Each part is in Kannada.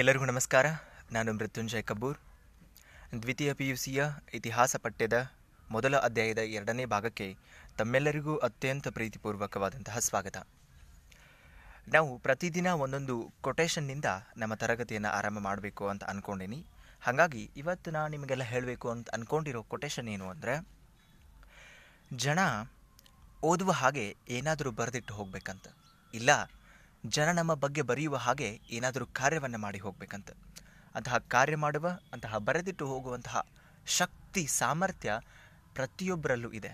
ಎಲ್ಲರಿಗೂ ನಮಸ್ಕಾರ ನಾನು ಮೃತ್ಯುಂಜಯ್ ಕಬೂರ್ ದ್ವಿತೀಯ ಪಿ ಯು ಸಿಯ ಇತಿಹಾಸ ಪಠ್ಯದ ಮೊದಲ ಅಧ್ಯಾಯದ ಎರಡನೇ ಭಾಗಕ್ಕೆ ತಮ್ಮೆಲ್ಲರಿಗೂ ಅತ್ಯಂತ ಪ್ರೀತಿಪೂರ್ವಕವಾದಂತಹ ಸ್ವಾಗತ ನಾವು ಪ್ರತಿದಿನ ಒಂದೊಂದು ಕೊಟೇಶನ್ನಿಂದ ನಮ್ಮ ತರಗತಿಯನ್ನು ಆರಂಭ ಮಾಡಬೇಕು ಅಂತ ಅಂದ್ಕೊಂಡೀನಿ ಹಾಗಾಗಿ ಇವತ್ತು ನಾನು ನಿಮಗೆಲ್ಲ ಹೇಳಬೇಕು ಅಂತ ಅಂದ್ಕೊಂಡಿರೋ ಕೊಟೇಶನ್ ಏನು ಅಂದರೆ ಜನ ಓದುವ ಹಾಗೆ ಏನಾದರೂ ಬರೆದಿಟ್ಟು ಹೋಗಬೇಕಂತ ಇಲ್ಲ ಜನ ನಮ್ಮ ಬಗ್ಗೆ ಬರೆಯುವ ಹಾಗೆ ಏನಾದರೂ ಕಾರ್ಯವನ್ನು ಮಾಡಿ ಹೋಗಬೇಕಂತ ಅಂತಹ ಕಾರ್ಯ ಮಾಡುವ ಅಂತಹ ಬರೆದಿಟ್ಟು ಹೋಗುವಂತಹ ಶಕ್ತಿ ಸಾಮರ್ಥ್ಯ ಪ್ರತಿಯೊಬ್ಬರಲ್ಲೂ ಇದೆ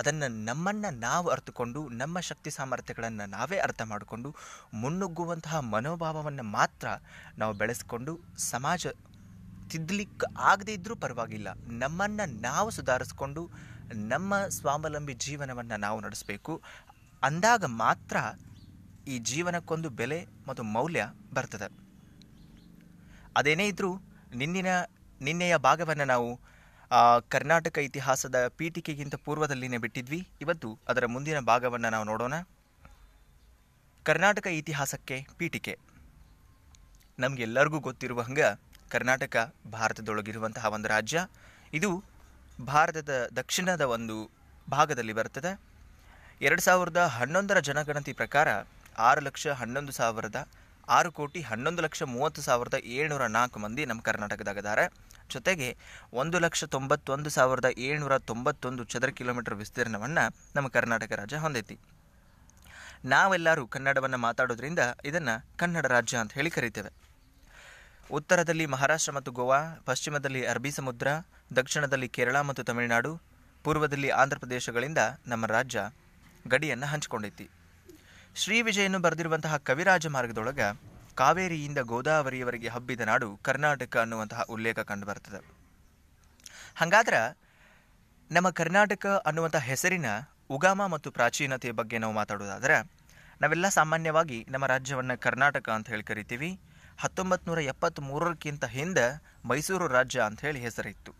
ಅದನ್ನು ನಮ್ಮನ್ನು ನಾವು ಅರ್ಥಕೊಂಡು ನಮ್ಮ ಶಕ್ತಿ ಸಾಮರ್ಥ್ಯಗಳನ್ನು ನಾವೇ ಅರ್ಥ ಮಾಡಿಕೊಂಡು ಮುನ್ನುಗ್ಗುವಂತಹ ಮನೋಭಾವವನ್ನು ಮಾತ್ರ ನಾವು ಬೆಳೆಸ್ಕೊಂಡು ಸಮಾಜ ತಿದ್ದಲಿಕ್ಕೆ ಆಗದೇ ಇದ್ದರೂ ಪರವಾಗಿಲ್ಲ ನಮ್ಮನ್ನು ನಾವು ಸುಧಾರಿಸ್ಕೊಂಡು ನಮ್ಮ ಸ್ವಾವಲಂಬಿ ಜೀವನವನ್ನು ನಾವು ನಡೆಸಬೇಕು ಅಂದಾಗ ಮಾತ್ರ ಈ ಜೀವನಕ್ಕೊಂದು ಬೆಲೆ ಮತ್ತು ಮೌಲ್ಯ ಬರ್ತದೆ ಅದೇನೇ ಇದ್ರೂ ನಿನ್ನಿನ ನಿನ್ನೆಯ ಭಾಗವನ್ನು ನಾವು ಕರ್ನಾಟಕ ಇತಿಹಾಸದ ಪೀಠಿಕೆಗಿಂತ ಪೂರ್ವದಲ್ಲಿನೇ ಬಿಟ್ಟಿದ್ವಿ ಇವತ್ತು ಅದರ ಮುಂದಿನ ಭಾಗವನ್ನು ನಾವು ನೋಡೋಣ ಕರ್ನಾಟಕ ಇತಿಹಾಸಕ್ಕೆ ಪೀಠಿಕೆ ನಮಗೆಲ್ಲರಿಗೂ ಗೊತ್ತಿರುವ ಹಂಗೆ ಕರ್ನಾಟಕ ಭಾರತದೊಳಗಿರುವಂತಹ ಒಂದು ರಾಜ್ಯ ಇದು ಭಾರತದ ದಕ್ಷಿಣದ ಒಂದು ಭಾಗದಲ್ಲಿ ಬರ್ತದೆ ಎರಡು ಸಾವಿರದ ಹನ್ನೊಂದರ ಜನಗಣತಿ ಪ್ರಕಾರ ಆರು ಲಕ್ಷ ಹನ್ನೊಂದು ಸಾವಿರದ ಆರು ಕೋಟಿ ಹನ್ನೊಂದು ಲಕ್ಷ ಮೂವತ್ತು ಸಾವಿರದ ಏಳ್ನೂರ ನಾಲ್ಕು ಮಂದಿ ನಮ್ಮ ಕರ್ನಾಟಕದಾಗಿದ್ದಾರೆ ಜೊತೆಗೆ ಒಂದು ಲಕ್ಷ ತೊಂಬತ್ತೊಂದು ಸಾವಿರದ ಏಳ್ನೂರ ತೊಂಬತ್ತೊಂದು ಚದರ ಕಿಲೋಮೀಟರ್ ವಿಸ್ತೀರ್ಣವನ್ನು ನಮ್ಮ ಕರ್ನಾಟಕ ರಾಜ್ಯ ಹೊಂದೈತಿ ನಾವೆಲ್ಲರೂ ಕನ್ನಡವನ್ನು ಮಾತಾಡೋದ್ರಿಂದ ಇದನ್ನು ಕನ್ನಡ ರಾಜ್ಯ ಅಂತ ಹೇಳಿ ಕರಿತೇವೆ ಉತ್ತರದಲ್ಲಿ ಮಹಾರಾಷ್ಟ್ರ ಮತ್ತು ಗೋವಾ ಪಶ್ಚಿಮದಲ್ಲಿ ಅರಬ್ಬಿ ಸಮುದ್ರ ದಕ್ಷಿಣದಲ್ಲಿ ಕೇರಳ ಮತ್ತು ತಮಿಳುನಾಡು ಪೂರ್ವದಲ್ಲಿ ಆಂಧ್ರ ಪ್ರದೇಶಗಳಿಂದ ನಮ್ಮ ರಾಜ್ಯ ಗಡಿಯನ್ನು ಹಂಚಿಕೊಂಡೈತಿ ಶ್ರೀ ಶ್ರೀವಿಜಯನು ಬರೆದಿರುವಂತಹ ಕವಿರಾಜ ಮಾರ್ಗದೊಳಗ ಕಾವೇರಿಯಿಂದ ಗೋದಾವರಿಯವರೆಗೆ ಹಬ್ಬಿದ ನಾಡು ಕರ್ನಾಟಕ ಅನ್ನುವಂತಹ ಉಲ್ಲೇಖ ಕಂಡುಬರ್ತದೆ ಹಾಗಾದ್ರೆ ನಮ್ಮ ಕರ್ನಾಟಕ ಅನ್ನುವಂಥ ಹೆಸರಿನ ಉಗಮ ಮತ್ತು ಪ್ರಾಚೀನತೆಯ ಬಗ್ಗೆ ನಾವು ಮಾತಾಡೋದಾದರೆ ನಾವೆಲ್ಲ ಸಾಮಾನ್ಯವಾಗಿ ನಮ್ಮ ರಾಜ್ಯವನ್ನು ಕರ್ನಾಟಕ ಅಂತ ಹೇಳಿ ಕರಿತೀವಿ ಹತ್ತೊಂಬತ್ತು ನೂರ ಮೂರಕ್ಕಿಂತ ಹಿಂದೆ ಮೈಸೂರು ರಾಜ್ಯ ಅಂತ ಹೇಳಿ ಹೆಸರಿತ್ತು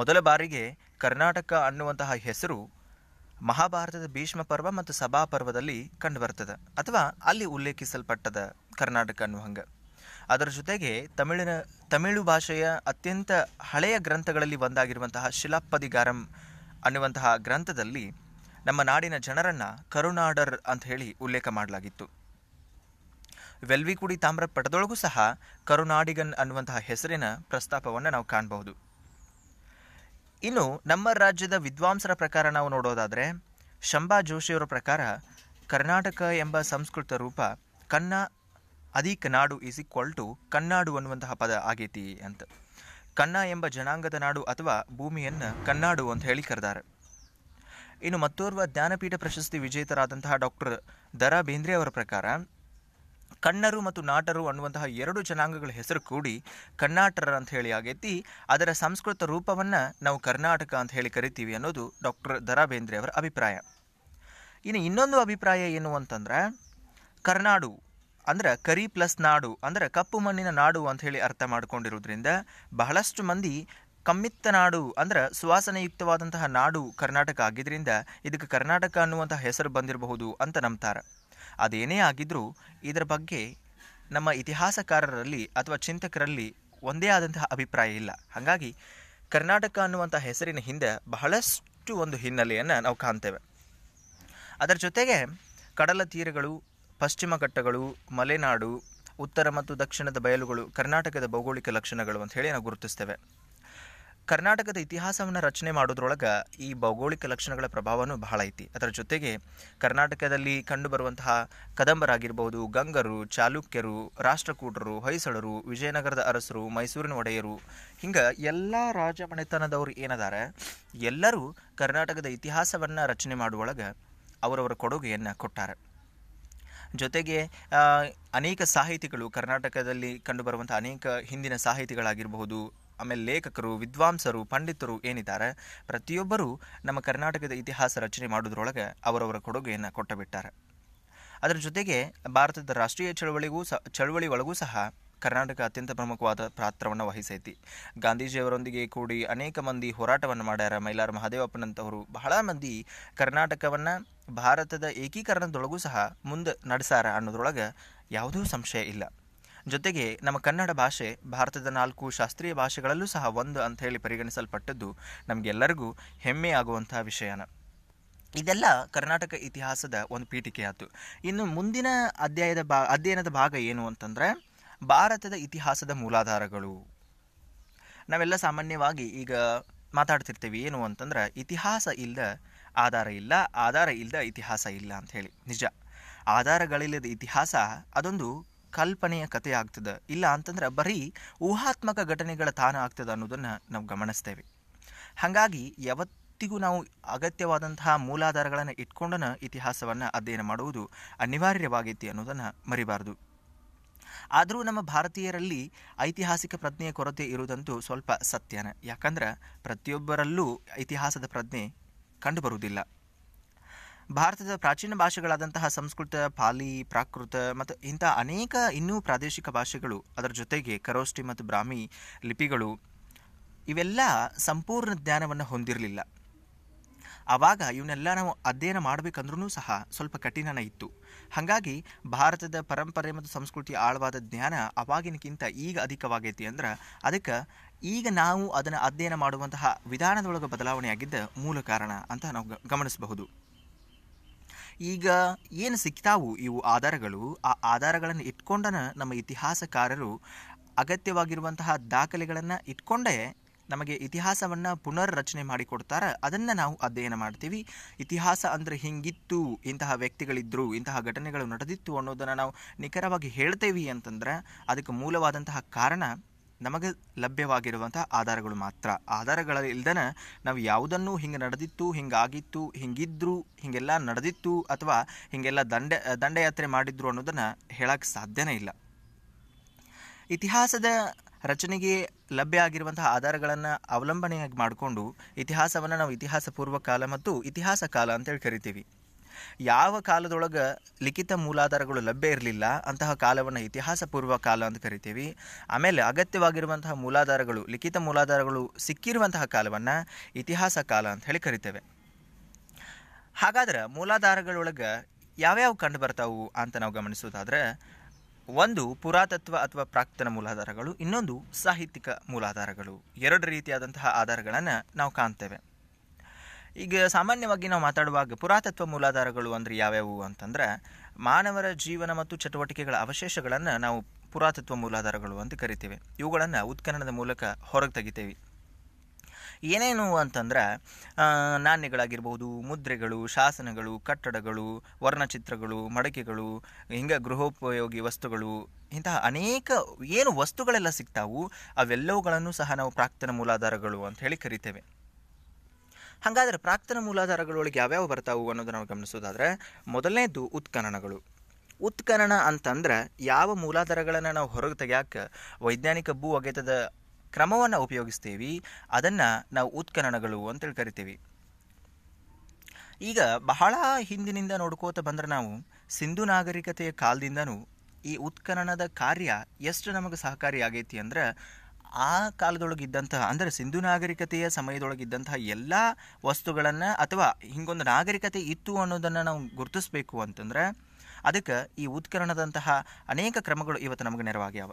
ಮೊದಲ ಬಾರಿಗೆ ಕರ್ನಾಟಕ ಅನ್ನುವಂತಹ ಹೆಸರು ಮಹಾಭಾರತದ ಭೀಷ್ಮ ಪರ್ವ ಮತ್ತು ಸಭಾ ಪರ್ವದಲ್ಲಿ ಬರ್ತದೆ ಅಥವಾ ಅಲ್ಲಿ ಉಲ್ಲೇಖಿಸಲ್ಪಟ್ಟದ ಕರ್ನಾಟಕ ಅನ್ನುವ ಹಂಗೆ ಅದರ ಜೊತೆಗೆ ತಮಿಳಿನ ತಮಿಳು ಭಾಷೆಯ ಅತ್ಯಂತ ಹಳೆಯ ಗ್ರಂಥಗಳಲ್ಲಿ ಒಂದಾಗಿರುವಂತಹ ಶಿಲಾಪದಿಗಾರಂ ಅನ್ನುವಂತಹ ಗ್ರಂಥದಲ್ಲಿ ನಮ್ಮ ನಾಡಿನ ಜನರನ್ನು ಕರುನಾಡರ್ ಅಂತ ಹೇಳಿ ಉಲ್ಲೇಖ ಮಾಡಲಾಗಿತ್ತು ವೆಲ್ವಿಕುಡಿ ತಾಮ್ರ ಪಟದೊಳಗೂ ಸಹ ಕರುನಾಡಿಗನ್ ಅನ್ನುವಂತಹ ಹೆಸರಿನ ಪ್ರಸ್ತಾಪವನ್ನು ನಾವು ಕಾಣಬಹುದು ಇನ್ನು ನಮ್ಮ ರಾಜ್ಯದ ವಿದ್ವಾಂಸರ ಪ್ರಕಾರ ನಾವು ನೋಡೋದಾದರೆ ಶಂಭಾ ಜೋಶಿಯವರ ಪ್ರಕಾರ ಕರ್ನಾಟಕ ಎಂಬ ಸಂಸ್ಕೃತ ರೂಪ ಕನ್ನ ಅಧಿಕ ನಾಡು ಈಸ್ ಈಕ್ವಲ್ ಟು ಕನ್ನಾಡು ಅನ್ನುವಂತಹ ಪದ ಆಗೇತಿ ಅಂತ ಕನ್ನ ಎಂಬ ಜನಾಂಗದ ನಾಡು ಅಥವಾ ಭೂಮಿಯನ್ನು ಕನ್ನಾಡು ಅಂತ ಹೇಳಿ ಕರೆದಾರೆ ಇನ್ನು ಮತ್ತೋರ್ವ ಜ್ಞಾನಪೀಠ ಪ್ರಶಸ್ತಿ ವಿಜೇತರಾದಂತಹ ಡಾಕ್ಟರ್ ದರಾ ಬೇಂದ್ರೆ ಅವರ ಪ್ರಕಾರ ಕಣ್ಣರು ಮತ್ತು ನಾಟರು ಅನ್ನುವಂತಹ ಎರಡು ಜನಾಂಗಗಳ ಹೆಸರು ಕೂಡಿ ಕಣ್ಣಾಟರ ಅಂತ ಹೇಳಿ ಆಗೈತಿ ಅದರ ಸಂಸ್ಕೃತ ರೂಪವನ್ನು ನಾವು ಕರ್ನಾಟಕ ಅಂತ ಹೇಳಿ ಕರಿತೀವಿ ಅನ್ನೋದು ಡಾಕ್ಟರ್ ದರಾ ಬೇಂದ್ರೆ ಅವರ ಅಭಿಪ್ರಾಯ ಇನ್ನು ಇನ್ನೊಂದು ಅಭಿಪ್ರಾಯ ಏನು ಅಂತಂದ್ರೆ ಕರ್ನಾಡು ಅಂದರೆ ಕರಿ ಪ್ಲಸ್ ನಾಡು ಅಂದರೆ ಕಪ್ಪು ಮಣ್ಣಿನ ನಾಡು ಅಂತ ಹೇಳಿ ಅರ್ಥ ಮಾಡ್ಕೊಂಡಿರೋದ್ರಿಂದ ಬಹಳಷ್ಟು ಮಂದಿ ಕಮ್ಮಿತ್ತ ನಾಡು ಅಂದರೆ ಸುವಾಸನೆಯುಕ್ತವಾದಂತಹ ನಾಡು ಕರ್ನಾಟಕ ಆಗಿದ್ದರಿಂದ ಇದಕ್ಕೆ ಕರ್ನಾಟಕ ಅನ್ನುವಂತಹ ಹೆಸರು ಬಂದಿರಬಹುದು ಅಂತ ನಂಬ್ತಾರೆ ಅದೇನೇ ಆಗಿದ್ದರೂ ಇದರ ಬಗ್ಗೆ ನಮ್ಮ ಇತಿಹಾಸಕಾರರಲ್ಲಿ ಅಥವಾ ಚಿಂತಕರಲ್ಲಿ ಒಂದೇ ಆದಂತಹ ಅಭಿಪ್ರಾಯ ಇಲ್ಲ ಹಾಗಾಗಿ ಕರ್ನಾಟಕ ಅನ್ನುವಂಥ ಹೆಸರಿನ ಹಿಂದೆ ಬಹಳಷ್ಟು ಒಂದು ಹಿನ್ನೆಲೆಯನ್ನು ನಾವು ಕಾಣ್ತೇವೆ ಅದರ ಜೊತೆಗೆ ಕಡಲ ತೀರಗಳು ಪಶ್ಚಿಮ ಘಟ್ಟಗಳು ಮಲೆನಾಡು ಉತ್ತರ ಮತ್ತು ದಕ್ಷಿಣದ ಬಯಲುಗಳು ಕರ್ನಾಟಕದ ಭೌಗೋಳಿಕ ಲಕ್ಷಣಗಳು ಅಂತ ಹೇಳಿ ನಾವು ಗುರುತಿಸ್ತೇವೆ ಕರ್ನಾಟಕದ ಇತಿಹಾಸವನ್ನು ರಚನೆ ಮಾಡೋದ್ರೊಳಗೆ ಈ ಭೌಗೋಳಿಕ ಲಕ್ಷಣಗಳ ಪ್ರಭಾವನೂ ಬಹಳ ಐತಿ ಅದರ ಜೊತೆಗೆ ಕರ್ನಾಟಕದಲ್ಲಿ ಕಂಡುಬರುವಂತಹ ಕದಂಬರಾಗಿರ್ಬೋದು ಗಂಗರು ಚಾಲುಕ್ಯರು ರಾಷ್ಟ್ರಕೂಟರು ಹೊಯ್ಸಳರು ವಿಜಯನಗರದ ಅರಸರು ಮೈಸೂರಿನ ಒಡೆಯರು ಹಿಂಗೆ ಎಲ್ಲ ರಾಜಮನೆತನದವರು ಏನದಾರ ಎಲ್ಲರೂ ಕರ್ನಾಟಕದ ಇತಿಹಾಸವನ್ನು ರಚನೆ ಮಾಡುವೊಳಗೆ ಅವರವರ ಕೊಡುಗೆಯನ್ನು ಕೊಟ್ಟಾರೆ ಜೊತೆಗೆ ಅನೇಕ ಸಾಹಿತಿಗಳು ಕರ್ನಾಟಕದಲ್ಲಿ ಕಂಡುಬರುವಂಥ ಅನೇಕ ಹಿಂದಿನ ಸಾಹಿತಿಗಳಾಗಿರ್ಬೋದು ಆಮೇಲೆ ಲೇಖಕರು ವಿದ್ವಾಂಸರು ಪಂಡಿತರು ಏನಿದ್ದಾರೆ ಪ್ರತಿಯೊಬ್ಬರೂ ನಮ್ಮ ಕರ್ನಾಟಕದ ಇತಿಹಾಸ ರಚನೆ ಮಾಡೋದ್ರೊಳಗೆ ಅವರವರ ಕೊಡುಗೆಯನ್ನು ಕೊಟ್ಟು ಬಿಟ್ಟಾರೆ ಅದರ ಜೊತೆಗೆ ಭಾರತದ ರಾಷ್ಟ್ರೀಯ ಚಳವಳಿಗೂ ಸಹ ಚಳವಳಿ ಒಳಗೂ ಸಹ ಕರ್ನಾಟಕ ಅತ್ಯಂತ ಪ್ರಮುಖವಾದ ಪಾತ್ರವನ್ನು ವಹಿಸೈತಿ ಗಾಂಧೀಜಿಯವರೊಂದಿಗೆ ಕೂಡಿ ಅನೇಕ ಮಂದಿ ಹೋರಾಟವನ್ನು ಮಾಡ್ಯಾರ ಮೈಲಾರ ಮಹಾದೇವಪ್ಪನಂತವರು ಬಹಳ ಮಂದಿ ಕರ್ನಾಟಕವನ್ನು ಭಾರತದ ಏಕೀಕರಣದೊಳಗೂ ಸಹ ಮುಂದೆ ನಡೆಸಾರ ಅನ್ನೋದ್ರೊಳಗೆ ಯಾವುದೂ ಸಂಶಯ ಇಲ್ಲ ಜೊತೆಗೆ ನಮ್ಮ ಕನ್ನಡ ಭಾಷೆ ಭಾರತದ ನಾಲ್ಕು ಶಾಸ್ತ್ರೀಯ ಭಾಷೆಗಳಲ್ಲೂ ಸಹ ಒಂದು ಅಂತ ಹೇಳಿ ಪರಿಗಣಿಸಲ್ಪಟ್ಟದ್ದು ನಮಗೆಲ್ಲರಿಗೂ ಆಗುವಂತಹ ವಿಷಯನ ಇದೆಲ್ಲ ಕರ್ನಾಟಕ ಇತಿಹಾಸದ ಒಂದು ಪೀಠಿಕೆಯಾಯಿತು ಇನ್ನು ಮುಂದಿನ ಅಧ್ಯಾಯದ ಬಾ ಅಧ್ಯಯನದ ಭಾಗ ಏನು ಅಂತಂದರೆ ಭಾರತದ ಇತಿಹಾಸದ ಮೂಲಾಧಾರಗಳು ನಾವೆಲ್ಲ ಸಾಮಾನ್ಯವಾಗಿ ಈಗ ಮಾತಾಡ್ತಿರ್ತೀವಿ ಏನು ಅಂತಂದ್ರೆ ಇತಿಹಾಸ ಇಲ್ಲದ ಆಧಾರ ಇಲ್ಲ ಆಧಾರ ಇಲ್ಲದ ಇತಿಹಾಸ ಇಲ್ಲ ಅಂಥೇಳಿ ನಿಜ ಆಧಾರಗಳಿಲ್ಲದ ಇತಿಹಾಸ ಅದೊಂದು ಕಲ್ಪನೆಯ ಕಥೆ ಆಗ್ತದೆ ಇಲ್ಲ ಅಂತಂದ್ರೆ ಬರೀ ಊಹಾತ್ಮಕ ಘಟನೆಗಳ ತಾಣ ಆಗ್ತದೆ ಅನ್ನೋದನ್ನು ನಾವು ಗಮನಿಸ್ತೇವೆ ಹಾಗಾಗಿ ಯಾವತ್ತಿಗೂ ನಾವು ಅಗತ್ಯವಾದಂತಹ ಮೂಲಾಧಾರಗಳನ್ನು ಇಟ್ಕೊಂಡನ ಇತಿಹಾಸವನ್ನು ಅಧ್ಯಯನ ಮಾಡುವುದು ಅನಿವಾರ್ಯವಾಗೈತಿ ಅನ್ನೋದನ್ನು ಮರಿಬಾರದು ಆದರೂ ನಮ್ಮ ಭಾರತೀಯರಲ್ಲಿ ಐತಿಹಾಸಿಕ ಪ್ರಜ್ಞೆಯ ಕೊರತೆ ಇರುವುದಂತೂ ಸ್ವಲ್ಪ ಸತ್ಯನ ಯಾಕಂದ್ರೆ ಪ್ರತಿಯೊಬ್ಬರಲ್ಲೂ ಇತಿಹಾಸದ ಪ್ರಜ್ಞೆ ಕಂಡುಬರುವುದಿಲ್ಲ ಭಾರತದ ಪ್ರಾಚೀನ ಭಾಷೆಗಳಾದಂತಹ ಸಂಸ್ಕೃತ ಪಾಲಿ ಪ್ರಾಕೃತ ಮತ್ತು ಇಂಥ ಅನೇಕ ಇನ್ನೂ ಪ್ರಾದೇಶಿಕ ಭಾಷೆಗಳು ಅದರ ಜೊತೆಗೆ ಕರೋಷ್ಟಿ ಮತ್ತು ಬ್ರಾಹ್ಮಿ ಲಿಪಿಗಳು ಇವೆಲ್ಲ ಸಂಪೂರ್ಣ ಜ್ಞಾನವನ್ನು ಹೊಂದಿರಲಿಲ್ಲ ಆವಾಗ ಇವನ್ನೆಲ್ಲ ನಾವು ಅಧ್ಯಯನ ಮಾಡಬೇಕಂದ್ರೂ ಸಹ ಸ್ವಲ್ಪ ಕಠಿಣನ ಇತ್ತು ಹಾಗಾಗಿ ಭಾರತದ ಪರಂಪರೆ ಮತ್ತು ಸಂಸ್ಕೃತಿಯ ಆಳವಾದ ಜ್ಞಾನ ಅವಾಗಿನಕ್ಕಿಂತ ಈಗ ಅಧಿಕವಾಗೈತಿ ಅಂದ್ರೆ ಅದಕ್ಕೆ ಈಗ ನಾವು ಅದನ್ನು ಅಧ್ಯಯನ ಮಾಡುವಂತಹ ವಿಧಾನದೊಳಗೆ ಬದಲಾವಣೆಯಾಗಿದ್ದ ಮೂಲ ಕಾರಣ ಅಂತ ನಾವು ಗಮನಿಸಬಹುದು ಈಗ ಏನು ಸಿಗ್ತಾವು ಇವು ಆಧಾರಗಳು ಆ ಆಧಾರಗಳನ್ನು ಇಟ್ಕೊಂಡನ ನಮ್ಮ ಇತಿಹಾಸಕಾರರು ಅಗತ್ಯವಾಗಿರುವಂತಹ ದಾಖಲೆಗಳನ್ನು ಇಟ್ಕೊಂಡೇ ನಮಗೆ ಇತಿಹಾಸವನ್ನು ಪುನರ್ ರಚನೆ ಮಾಡಿಕೊಡ್ತಾರೆ ಅದನ್ನು ನಾವು ಅಧ್ಯಯನ ಮಾಡ್ತೀವಿ ಇತಿಹಾಸ ಅಂದರೆ ಹಿಂಗಿತ್ತು ಇಂತಹ ವ್ಯಕ್ತಿಗಳಿದ್ದರು ಇಂತಹ ಘಟನೆಗಳು ನಡೆದಿತ್ತು ಅನ್ನೋದನ್ನು ನಾವು ನಿಖರವಾಗಿ ಹೇಳ್ತೇವೆ ಅಂತಂದ್ರೆ ಅದಕ್ಕೆ ಮೂಲವಾದಂತಹ ಕಾರಣ ನಮಗೆ ಲಭ್ಯವಾಗಿರುವಂಥ ಆಧಾರಗಳು ಮಾತ್ರ ಆಧಾರಗಳಲ್ಲಿ ನಾವು ಯಾವುದನ್ನು ಹಿಂಗೆ ನಡೆದಿತ್ತು ಹಿಂಗಾಗಿತ್ತು ಹಿಂಗಿದ್ರು ಹಿಂಗೆಲ್ಲ ನಡೆದಿತ್ತು ಅಥವಾ ಹಿಂಗೆಲ್ಲ ದಂಡ ದಂಡಯಾತ್ರೆ ಮಾಡಿದ್ರು ಅನ್ನೋದನ್ನು ಹೇಳಕ್ಕೆ ಸಾಧ್ಯನೇ ಇಲ್ಲ ಇತಿಹಾಸದ ರಚನೆಗೆ ಲಭ್ಯ ಆಗಿರುವಂತಹ ಆಧಾರಗಳನ್ನು ಅವಲಂಬನೆಯಾಗಿ ಮಾಡಿಕೊಂಡು ಇತಿಹಾಸವನ್ನು ನಾವು ಇತಿಹಾಸ ಪೂರ್ವ ಕಾಲ ಮತ್ತು ಇತಿಹಾಸ ಕಾಲ ಅಂತೇಳಿ ಕರಿತೀವಿ ಯಾವ ಕಾಲದೊಳಗೆ ಲಿಖಿತ ಮೂಲಾಧಾರಗಳು ಲಭ್ಯ ಇರಲಿಲ್ಲ ಅಂತಹ ಕಾಲವನ್ನು ಇತಿಹಾಸ ಪೂರ್ವ ಕಾಲ ಅಂತ ಕರಿತೀವಿ ಆಮೇಲೆ ಅಗತ್ಯವಾಗಿರುವಂತಹ ಮೂಲಾಧಾರಗಳು ಲಿಖಿತ ಮೂಲಾಧಾರಗಳು ಸಿಕ್ಕಿರುವಂತಹ ಕಾಲವನ್ನು ಇತಿಹಾಸ ಕಾಲ ಅಂತ ಹೇಳಿ ಕರಿತೇವೆ ಹಾಗಾದ್ರೆ ಮೂಲಾಧಾರಗಳೊಳಗೆ ಯಾವ್ಯಾವ ಕಂಡು ಬರ್ತಾವು ಅಂತ ನಾವು ಗಮನಿಸೋದಾದ್ರೆ ಒಂದು ಪುರಾತತ್ವ ಅಥವಾ ಪ್ರಾಕ್ತನ ಮೂಲಾಧಾರಗಳು ಇನ್ನೊಂದು ಸಾಹಿತ್ಯಿಕ ಮೂಲಾಧಾರಗಳು ಎರಡು ರೀತಿಯಾದಂತಹ ಆಧಾರಗಳನ್ನು ನಾವು ಕಾಣ್ತೇವೆ ಈಗ ಸಾಮಾನ್ಯವಾಗಿ ನಾವು ಮಾತಾಡುವಾಗ ಪುರಾತತ್ವ ಮೂಲಾಧಾರಗಳು ಅಂದರೆ ಯಾವ್ಯಾವು ಅಂತಂದರೆ ಮಾನವರ ಜೀವನ ಮತ್ತು ಚಟುವಟಿಕೆಗಳ ಅವಶೇಷಗಳನ್ನು ನಾವು ಪುರಾತತ್ವ ಮೂಲಾಧಾರಗಳು ಅಂತ ಕರಿತೇವೆ ಇವುಗಳನ್ನು ಉತ್ಖನನದ ಮೂಲಕ ಹೊರಗೆ ತೆಗಿತೇವೆ ಏನೇನು ಅಂತಂದ್ರೆ ನಾಣ್ಯಗಳಾಗಿರ್ಬೋದು ಮುದ್ರೆಗಳು ಶಾಸನಗಳು ಕಟ್ಟಡಗಳು ವರ್ಣಚಿತ್ರಗಳು ಮಡಕೆಗಳು ಹಿಂಗೆ ಗೃಹೋಪಯೋಗಿ ವಸ್ತುಗಳು ಇಂತಹ ಅನೇಕ ಏನು ವಸ್ತುಗಳೆಲ್ಲ ಸಿಗ್ತಾವು ಅವೆಲ್ಲವುಗಳನ್ನು ಸಹ ನಾವು ಪ್ರಾಕ್ತನ ಮೂಲಾಧಾರಗಳು ಅಂತ ಹೇಳಿ ಕರಿತೇವೆ ಹಾಗಾದರೆ ಪ್ರಾಕ್ತನ ಮೂಲಾಧಾರಗಳೊಳಗೆ ಯಾವ್ಯಾವ ಬರ್ತಾವು ಅನ್ನೋದು ನಾವು ಗಮನಿಸೋದಾದ್ರೆ ಮೊದಲನೇದು ಉತ್ಖನನಗಳು ಉತ್ಖನನ ಅಂತಂದ್ರೆ ಯಾವ ಮೂಲಾಧಾರಗಳನ್ನು ನಾವು ಹೊರಗೆ ತೆಗ್ಯಾಕ ವೈಜ್ಞಾನಿಕ ಭೂ ಒಗೆತದ ಕ್ರಮವನ್ನು ಉಪಯೋಗಿಸ್ತೀವಿ ಅದನ್ನು ನಾವು ಉತ್ಖನನಗಳು ಅಂತೇಳಿ ಕರಿತೀವಿ ಈಗ ಬಹಳ ಹಿಂದಿನಿಂದ ನೋಡ್ಕೋತ ಬಂದ್ರೆ ನಾವು ಸಿಂಧು ನಾಗರಿಕತೆಯ ಕಾಲದಿಂದನೂ ಈ ಉತ್ಖನನದ ಕಾರ್ಯ ಎಷ್ಟು ನಮಗೆ ಸಹಕಾರಿಯಾಗೈತಿ ಅಂದ್ರೆ ಆ ಕಾಲದೊಳಗಿದ್ದಂತಹ ಅಂದರೆ ಸಿಂಧು ನಾಗರಿಕತೆಯ ಸಮಯದೊಳಗಿದ್ದಂತಹ ಎಲ್ಲ ವಸ್ತುಗಳನ್ನು ಅಥವಾ ಹಿಂಗೊಂದು ನಾಗರಿಕತೆ ಇತ್ತು ಅನ್ನೋದನ್ನು ನಾವು ಗುರುತಿಸಬೇಕು ಅಂತಂದರೆ ಅದಕ್ಕೆ ಈ ಉತ್ಕರಣದಂತಹ ಅನೇಕ ಕ್ರಮಗಳು ಇವತ್ತು ನಮಗೆ ನೆರವಾಗ್ಯಾವ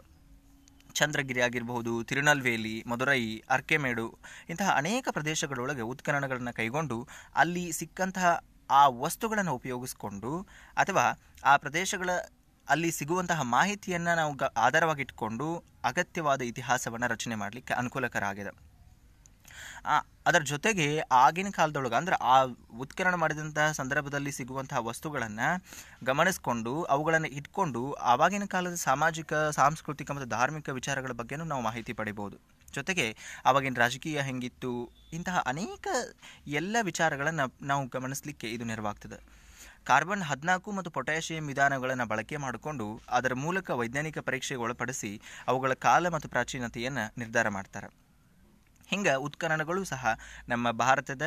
ಚಂದ್ರಗಿರಿ ಆಗಿರಬಹುದು ತಿರುನಲ್ವೇಲಿ ಮಧುರೈ ಅರ್ಕೆಮೇಡು ಇಂತಹ ಅನೇಕ ಪ್ರದೇಶಗಳೊಳಗೆ ಉತ್ಕರಣಗಳನ್ನು ಕೈಗೊಂಡು ಅಲ್ಲಿ ಸಿಕ್ಕಂತಹ ಆ ವಸ್ತುಗಳನ್ನು ಉಪಯೋಗಿಸಿಕೊಂಡು ಅಥವಾ ಆ ಪ್ರದೇಶಗಳ ಅಲ್ಲಿ ಸಿಗುವಂತಹ ಮಾಹಿತಿಯನ್ನು ನಾವು ಗ ಆಧಾರವಾಗಿಟ್ಕೊಂಡು ಅಗತ್ಯವಾದ ಇತಿಹಾಸವನ್ನು ರಚನೆ ಮಾಡಲಿಕ್ಕೆ ಅನುಕೂಲಕರ ಆಗಿದೆ ಅದರ ಜೊತೆಗೆ ಆಗಿನ ಕಾಲದೊಳಗೆ ಅಂದ್ರೆ ಆ ಉತ್ಕರಣ ಮಾಡಿದಂತಹ ಸಂದರ್ಭದಲ್ಲಿ ಸಿಗುವಂತಹ ವಸ್ತುಗಳನ್ನು ಗಮನಿಸಿಕೊಂಡು ಅವುಗಳನ್ನು ಇಟ್ಕೊಂಡು ಆವಾಗಿನ ಕಾಲದ ಸಾಮಾಜಿಕ ಸಾಂಸ್ಕೃತಿಕ ಮತ್ತು ಧಾರ್ಮಿಕ ವಿಚಾರಗಳ ಬಗ್ಗೆನೂ ನಾವು ಮಾಹಿತಿ ಪಡಿಬೋದು ಜೊತೆಗೆ ಆವಾಗಿನ ರಾಜಕೀಯ ಹೆಂಗಿತ್ತು ಇಂತಹ ಅನೇಕ ಎಲ್ಲ ವಿಚಾರಗಳನ್ನು ನಾವು ಗಮನಿಸಲಿಕ್ಕೆ ಇದು ನೆರವಾಗ್ತದೆ ಕಾರ್ಬನ್ ಹದಿನಾಲ್ಕು ಮತ್ತು ಪೊಟ್ಯಾಷಿಯಂ ವಿಧಾನಗಳನ್ನು ಬಳಕೆ ಮಾಡಿಕೊಂಡು ಅದರ ಮೂಲಕ ವೈಜ್ಞಾನಿಕ ಪರೀಕ್ಷೆಗೆ ಒಳಪಡಿಸಿ ಅವುಗಳ ಕಾಲ ಮತ್ತು ಪ್ರಾಚೀನತೆಯನ್ನು ನಿರ್ಧಾರ ಮಾಡ್ತಾರೆ ಹಿಂಗೆ ಉತ್ಖನನಗಳು ಸಹ ನಮ್ಮ ಭಾರತದ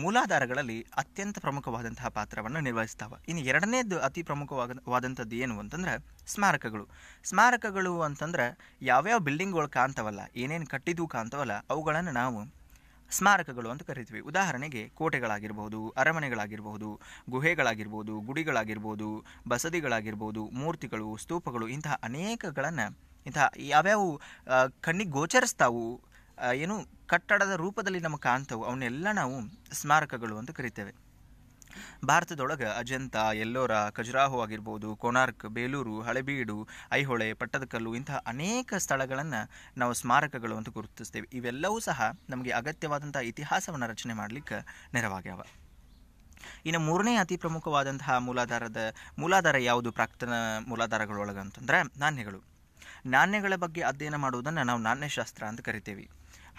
ಮೂಲಾಧಾರಗಳಲ್ಲಿ ಅತ್ಯಂತ ಪ್ರಮುಖವಾದಂತಹ ಪಾತ್ರವನ್ನು ನಿರ್ವಹಿಸ್ತಾವೆ ಇನ್ನು ಎರಡನೇದು ಅತಿ ಪ್ರಮುಖವಾದ ಏನು ಅಂತಂದ್ರೆ ಸ್ಮಾರಕಗಳು ಸ್ಮಾರಕಗಳು ಅಂತಂದ್ರೆ ಯಾವ್ಯಾವ ಬಿಲ್ಡಿಂಗ್ಗಳು ಕಾಣ್ತಾವಲ್ಲ ಏನೇನು ಕಟ್ಟಿದ್ದು ಕಾಣ್ತಾವಲ್ಲ ಅವುಗಳನ್ನು ನಾವು ಸ್ಮಾರಕಗಳು ಅಂತ ಕರಿತೀವಿ ಉದಾಹರಣೆಗೆ ಕೋಟೆಗಳಾಗಿರ್ಬೋದು ಅರಮನೆಗಳಾಗಿರ್ಬೋದು ಗುಹೆಗಳಾಗಿರ್ಬೋದು ಗುಡಿಗಳಾಗಿರ್ಬೋದು ಬಸದಿಗಳಾಗಿರ್ಬೋದು ಮೂರ್ತಿಗಳು ಸ್ತೂಪಗಳು ಇಂತಹ ಅನೇಕಗಳನ್ನು ಇಂತಹ ಯಾವ್ಯಾವು ಕಣ್ಣಿಗೆ ಗೋಚರಿಸ್ತಾವು ಏನು ಕಟ್ಟಡದ ರೂಪದಲ್ಲಿ ನಮಗೆ ಕಾಣ್ತವು ಅವನ್ನೆಲ್ಲ ನಾವು ಸ್ಮಾರಕಗಳು ಅಂತ ಕರಿತೇವೆ ಭಾರತದೊಳಗೆ ಅಜಂತ ಎಲ್ಲೋರ ಖಜುರಾಹೋ ಆಗಿರ್ಬೋದು ಕೊನಾರ್ಕ್ ಬೇಲೂರು ಹಳೆಬೀಡು ಐಹೊಳೆ ಪಟ್ಟದಕಲ್ಲು ಇಂತಹ ಅನೇಕ ಸ್ಥಳಗಳನ್ನು ನಾವು ಸ್ಮಾರಕಗಳು ಅಂತ ಗುರುತಿಸ್ತೇವೆ ಇವೆಲ್ಲವೂ ಸಹ ನಮಗೆ ಅಗತ್ಯವಾದಂತಹ ಇತಿಹಾಸವನ್ನು ರಚನೆ ಮಾಡಲಿಕ್ಕೆ ನೆರವಾಗ್ಯಾವ ಇನ್ನು ಮೂರನೇ ಅತಿ ಪ್ರಮುಖವಾದಂತಹ ಮೂಲಾಧಾರದ ಮೂಲಾಧಾರ ಯಾವುದು ಪ್ರಾಕ್ತನ ಮೂಲಾಧಾರಗಳೊಳಗಂತಂದ್ರೆ ನಾಣ್ಯಗಳು ನಾಣ್ಯಗಳ ಬಗ್ಗೆ ಅಧ್ಯಯನ ಮಾಡುವುದನ್ನು ನಾವು ನಾಣ್ಯಶಾಸ್ತ್ರ ಅಂತ ಕರಿತೇವೆ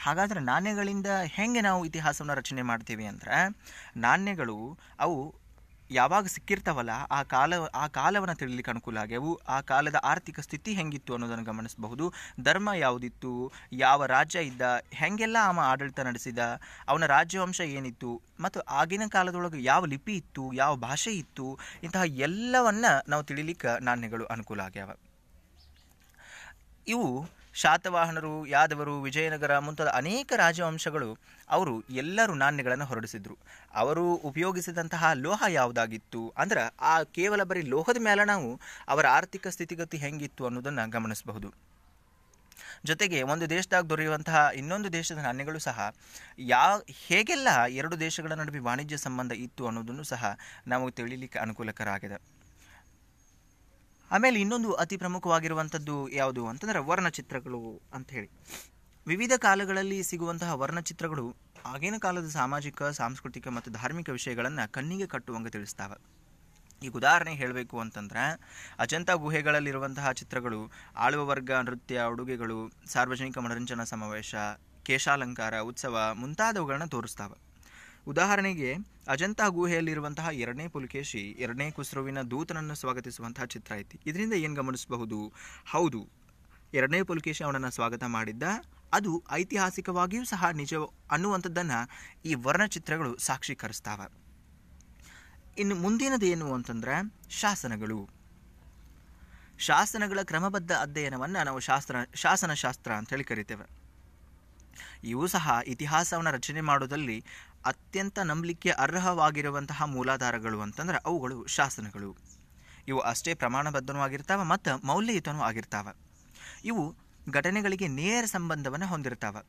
ಹಾಗಾದರೆ ನಾಣ್ಯಗಳಿಂದ ಹೆಂಗೆ ನಾವು ಇತಿಹಾಸವನ್ನು ರಚನೆ ಮಾಡ್ತೀವಿ ಅಂದರೆ ನಾಣ್ಯಗಳು ಅವು ಯಾವಾಗ ಸಿಕ್ಕಿರ್ತಾವಲ್ಲ ಆ ಕಾಲ ಆ ಕಾಲವನ್ನು ತಿಳಿಲಿಕ್ಕೆ ಅನುಕೂಲ ಆಗ್ಯವು ಆ ಕಾಲದ ಆರ್ಥಿಕ ಸ್ಥಿತಿ ಹೆಂಗಿತ್ತು ಅನ್ನೋದನ್ನು ಗಮನಿಸಬಹುದು ಧರ್ಮ ಯಾವುದಿತ್ತು ಯಾವ ರಾಜ್ಯ ಇದ್ದ ಹೆಂಗೆಲ್ಲ ಅವ ಆಡಳಿತ ನಡೆಸಿದ ಅವನ ರಾಜ್ಯವಂಶ ಏನಿತ್ತು ಮತ್ತು ಆಗಿನ ಕಾಲದೊಳಗೆ ಯಾವ ಲಿಪಿ ಇತ್ತು ಯಾವ ಭಾಷೆ ಇತ್ತು ಇಂತಹ ಎಲ್ಲವನ್ನು ನಾವು ತಿಳಿಲಿಕ್ಕೆ ನಾಣ್ಯಗಳು ಅನುಕೂಲ ಆಗ್ಯಾವ ಇವು ಶಾತವಾಹನರು ಯಾದವರು ವಿಜಯನಗರ ಮುಂತಾದ ಅನೇಕ ರಾಜವಂಶಗಳು ಅವರು ಎಲ್ಲರೂ ನಾಣ್ಯಗಳನ್ನು ಹೊರಡಿಸಿದರು ಅವರು ಉಪಯೋಗಿಸಿದಂತಹ ಲೋಹ ಯಾವುದಾಗಿತ್ತು ಅಂದ್ರೆ ಆ ಕೇವಲ ಬರೀ ಲೋಹದ ಮೇಲೆ ನಾವು ಅವರ ಆರ್ಥಿಕ ಸ್ಥಿತಿಗತಿ ಹೆಂಗಿತ್ತು ಅನ್ನೋದನ್ನು ಗಮನಿಸಬಹುದು ಜೊತೆಗೆ ಒಂದು ದೇಶದಾಗ ದೊರೆಯುವಂತಹ ಇನ್ನೊಂದು ದೇಶದ ನಾಣ್ಯಗಳು ಸಹ ಯಾ ಹೇಗೆಲ್ಲ ಎರಡು ದೇಶಗಳ ನಡುವೆ ವಾಣಿಜ್ಯ ಸಂಬಂಧ ಇತ್ತು ಅನ್ನೋದನ್ನು ಸಹ ನಾವು ತಿಳಿಲಿಕ್ಕೆ ಅನುಕೂಲಕರ ಆಗಿದೆ ಆಮೇಲೆ ಇನ್ನೊಂದು ಅತಿ ಪ್ರಮುಖವಾಗಿರುವಂಥದ್ದು ಯಾವುದು ಅಂತಂದರೆ ವರ್ಣಚಿತ್ರಗಳು ಅಂತ ಹೇಳಿ ವಿವಿಧ ಕಾಲಗಳಲ್ಲಿ ಸಿಗುವಂತಹ ವರ್ಣಚಿತ್ರಗಳು ಆಗಿನ ಕಾಲದ ಸಾಮಾಜಿಕ ಸಾಂಸ್ಕೃತಿಕ ಮತ್ತು ಧಾರ್ಮಿಕ ವಿಷಯಗಳನ್ನು ಕಣ್ಣಿಗೆ ಕಟ್ಟುವಂಗೆ ತಿಳಿಸ್ತಾವೆ ಈಗ ಉದಾಹರಣೆ ಹೇಳಬೇಕು ಅಂತಂದ್ರೆ ಅಜಂತ ಗುಹೆಗಳಲ್ಲಿರುವಂತಹ ಚಿತ್ರಗಳು ಆಳುವ ವರ್ಗ ನೃತ್ಯ ಉಡುಗೆಗಳು ಸಾರ್ವಜನಿಕ ಮನರಂಜನಾ ಸಮಾವೇಶ ಕೇಶಾಲಂಕಾರ ಉತ್ಸವ ಮುಂತಾದವುಗಳನ್ನು ತೋರಿಸ್ತಾವೆ ಉದಾಹರಣೆಗೆ ಅಜಂತಾ ಗುಹೆಯಲ್ಲಿರುವಂತಹ ಎರಡನೇ ಪುಲಕೇಶಿ ಎರಡನೇ ಕುಸ್ರುವಿನ ದೂತನನ್ನು ಸ್ವಾಗತಿಸುವಂತಹ ಚಿತ್ರ ಐತಿ ಇದರಿಂದ ಏನು ಗಮನಿಸಬಹುದು ಹೌದು ಎರಡನೇ ಪುಲಕೇಶಿ ಅವನನ್ನು ಸ್ವಾಗತ ಮಾಡಿದ್ದ ಅದು ಐತಿಹಾಸಿಕವಾಗಿಯೂ ಸಹ ನಿಜ ಅನ್ನುವಂಥದ್ದನ್ನು ಈ ವರ್ಣಚಿತ್ರಗಳು ಸಾಕ್ಷೀಕರಿಸ್ತಾವೆ ಇನ್ನು ಮುಂದಿನದು ಏನು ಅಂತಂದ್ರೆ ಶಾಸನಗಳು ಶಾಸನಗಳ ಕ್ರಮಬದ್ಧ ಅಧ್ಯಯನವನ್ನು ನಾವು ಶಾಸ್ತ್ರ ಶಾಸನಶಾಸ್ತ್ರ ಅಂತೇಳಿ ಕರಿತೇವೆ ಇವು ಸಹ ಇತಿಹಾಸವನ್ನು ರಚನೆ ಮಾಡೋದಲ್ಲಿ ಅತ್ಯಂತ ನಂಬಲಿಕ್ಕೆ ಅರ್ಹವಾಗಿರುವಂತಹ ಮೂಲಾಧಾರಗಳು ಅಂತಂದ್ರೆ ಅವುಗಳು ಶಾಸನಗಳು ಇವು ಅಷ್ಟೇ ಆಗಿರ್ತಾವ ಮತ್ತು ಮೌಲ್ಯಯುತನೂ ಆಗಿರ್ತಾವೆ ಇವು ಘಟನೆಗಳಿಗೆ ನೇರ ಸಂಬಂಧವನ್ನು ಹೊಂದಿರ್ತಾವೆ